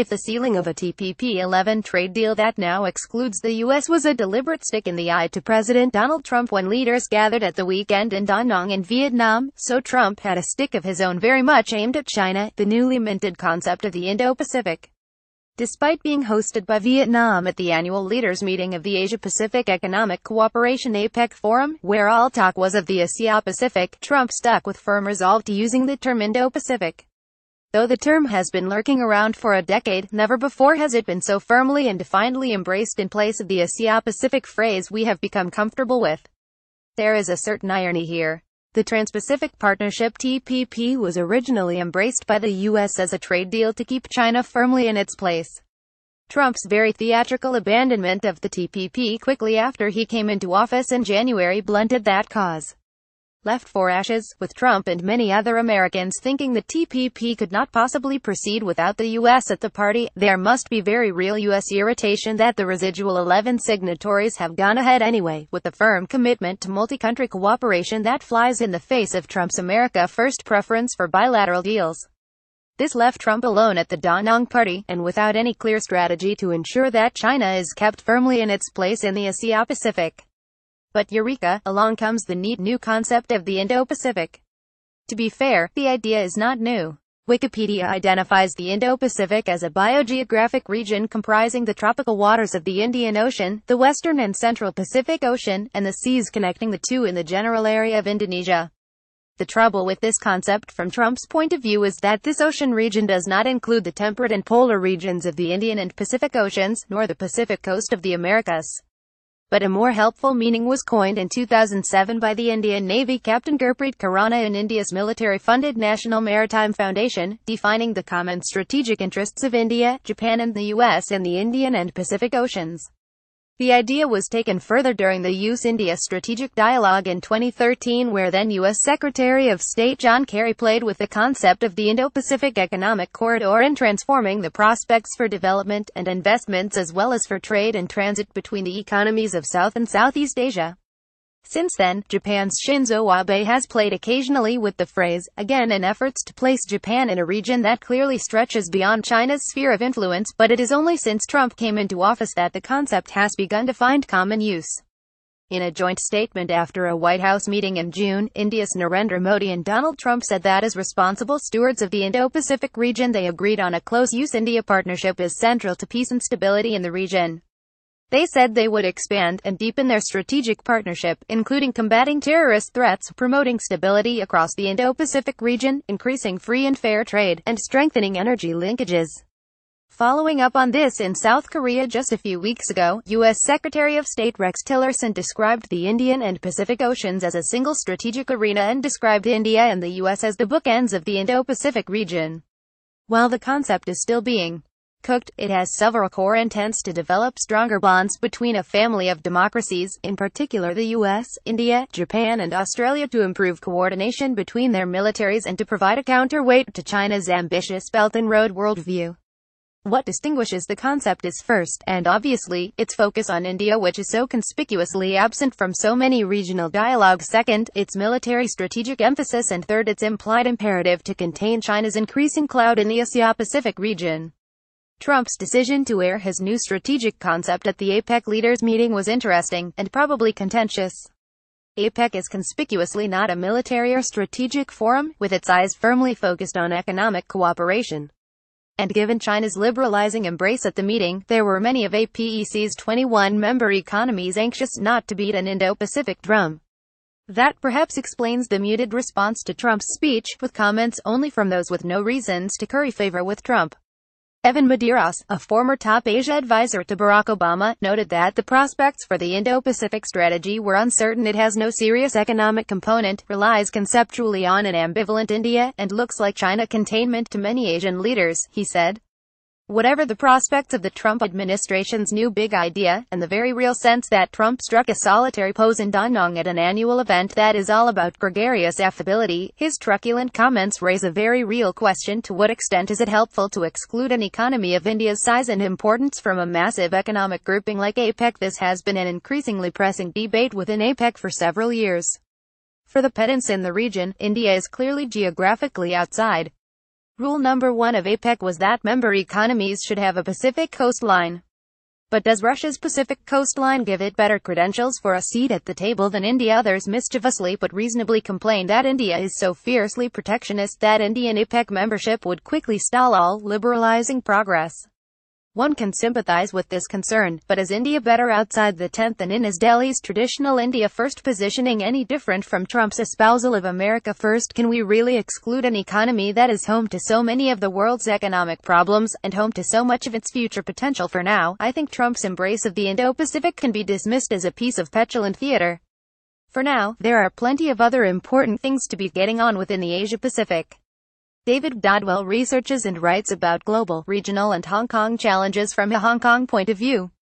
If the sealing of a TPP-11 trade deal that now excludes the U.S. was a deliberate stick in the eye to President Donald Trump when leaders gathered at the weekend in Da Nang in Vietnam, so Trump had a stick of his own very much aimed at China, the newly minted concept of the Indo-Pacific. Despite being hosted by Vietnam at the annual leaders meeting of the Asia-Pacific Economic Cooperation APEC Forum, where all talk was of the asia pacific Trump stuck with firm resolve to using the term Indo-Pacific. Though the term has been lurking around for a decade, never before has it been so firmly and definedly embraced in place of the Asia-Pacific phrase we have become comfortable with. There is a certain irony here. The Trans-Pacific Partnership TPP was originally embraced by the U.S. as a trade deal to keep China firmly in its place. Trump's very theatrical abandonment of the TPP quickly after he came into office in January blunted that cause left for ashes, with Trump and many other Americans thinking the TPP could not possibly proceed without the U.S. at the party, there must be very real U.S. irritation that the residual 11 signatories have gone ahead anyway, with the firm commitment to multi-country cooperation that flies in the face of Trump's America First preference for bilateral deals. This left Trump alone at the Da Nang Party, and without any clear strategy to ensure that China is kept firmly in its place in the Asia-Pacific. But eureka, along comes the neat new concept of the Indo-Pacific. To be fair, the idea is not new. Wikipedia identifies the Indo-Pacific as a biogeographic region comprising the tropical waters of the Indian Ocean, the Western and Central Pacific Ocean, and the seas connecting the two in the general area of Indonesia. The trouble with this concept from Trump's point of view is that this ocean region does not include the temperate and polar regions of the Indian and Pacific Oceans, nor the Pacific coast of the Americas but a more helpful meaning was coined in 2007 by the Indian Navy Captain Gurpreet Karana in India's military-funded National Maritime Foundation, defining the common strategic interests of India, Japan and the US in the Indian and Pacific Oceans. The idea was taken further during the US India Strategic Dialogue in 2013 where then US Secretary of State John Kerry played with the concept of the Indo-Pacific Economic Corridor in transforming the prospects for development and investments as well as for trade and transit between the economies of South and Southeast Asia. Since then, Japan's Shinzo Abe has played occasionally with the phrase, again in efforts to place Japan in a region that clearly stretches beyond China's sphere of influence, but it is only since Trump came into office that the concept has begun to find common use. In a joint statement after a White House meeting in June, India's Narendra Modi and Donald Trump said that as responsible stewards of the Indo-Pacific region they agreed on a close use India partnership is central to peace and stability in the region. They said they would expand and deepen their strategic partnership, including combating terrorist threats, promoting stability across the Indo-Pacific region, increasing free and fair trade, and strengthening energy linkages. Following up on this in South Korea just a few weeks ago, U.S. Secretary of State Rex Tillerson described the Indian and Pacific Oceans as a single strategic arena and described India and the U.S. as the bookends of the Indo-Pacific region. While the concept is still being Cooked, it has several core intents to develop stronger bonds between a family of democracies, in particular the US, India, Japan and Australia to improve coordination between their militaries and to provide a counterweight to China's ambitious Belt and Road worldview. What distinguishes the concept is first, and obviously, its focus on India which is so conspicuously absent from so many regional dialogues second, its military strategic emphasis and third, its implied imperative to contain China's increasing cloud in the Asia-Pacific region. Trump's decision to air his new strategic concept at the APEC leaders meeting was interesting, and probably contentious. APEC is conspicuously not a military or strategic forum, with its eyes firmly focused on economic cooperation. And given China's liberalizing embrace at the meeting, there were many of APEC's 21 member economies anxious not to beat an Indo-Pacific drum. That perhaps explains the muted response to Trump's speech, with comments only from those with no reasons to curry favor with Trump. Evan Medeiros, a former top Asia advisor to Barack Obama, noted that the prospects for the Indo-Pacific strategy were uncertain it has no serious economic component, relies conceptually on an ambivalent India, and looks like China containment to many Asian leaders, he said. Whatever the prospects of the Trump administration's new big idea, and the very real sense that Trump struck a solitary pose in Da Nang at an annual event that is all about gregarious affability, his truculent comments raise a very real question to what extent is it helpful to exclude an economy of India's size and importance from a massive economic grouping like APEC this has been an increasingly pressing debate within APEC for several years. For the pedants in the region, India is clearly geographically outside Rule number one of APEC was that member economies should have a Pacific coastline. But does Russia's Pacific coastline give it better credentials for a seat at the table than India? Others mischievously but reasonably complain that India is so fiercely protectionist that Indian APEC membership would quickly stall all liberalizing progress. One can sympathize with this concern, but is India better outside the tent than in? Is Delhi's traditional India first positioning any different from Trump's espousal of America first? Can we really exclude an economy that is home to so many of the world's economic problems, and home to so much of its future potential for now? I think Trump's embrace of the Indo-Pacific can be dismissed as a piece of petulant theater. For now, there are plenty of other important things to be getting on within the Asia-Pacific. David Dodwell researches and writes about global, regional and Hong Kong challenges from a Hong Kong point of view.